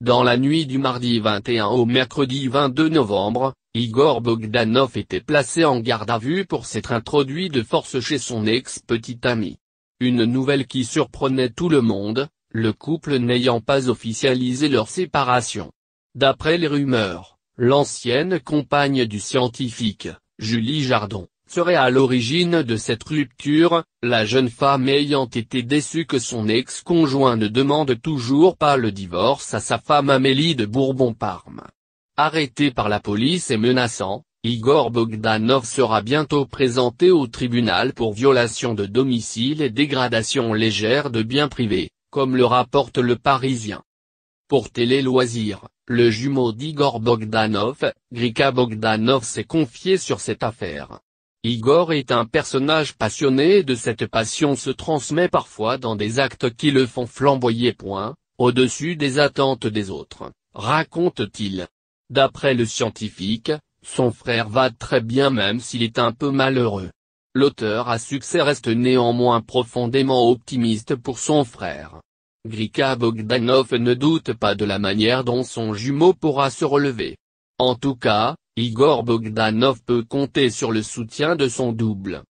Dans la nuit du mardi 21 au mercredi 22 novembre, Igor Bogdanov était placé en garde à vue pour s'être introduit de force chez son ex-petite amie. Une nouvelle qui surprenait tout le monde, le couple n'ayant pas officialisé leur séparation. D'après les rumeurs, l'ancienne compagne du scientifique, Julie Jardon, serait à l'origine de cette rupture, la jeune femme ayant été déçue que son ex-conjoint ne demande toujours pas le divorce à sa femme Amélie de Bourbon-Parme. Arrêté par la police et menaçant, Igor Bogdanov sera bientôt présenté au tribunal pour violation de domicile et dégradation légère de biens privés, comme le rapporte le Parisien. Pour Télé Loisirs, le jumeau d'Igor Bogdanov, Grika Bogdanov s'est confié sur cette affaire. Igor est un personnage passionné et de cette passion se transmet parfois dans des actes qui le font flamboyer point, au-dessus des attentes des autres, raconte-t-il. D'après le scientifique, son frère va très bien même s'il est un peu malheureux. L'auteur à succès reste néanmoins profondément optimiste pour son frère. Grika Bogdanov ne doute pas de la manière dont son jumeau pourra se relever. En tout cas, Igor Bogdanov peut compter sur le soutien de son double.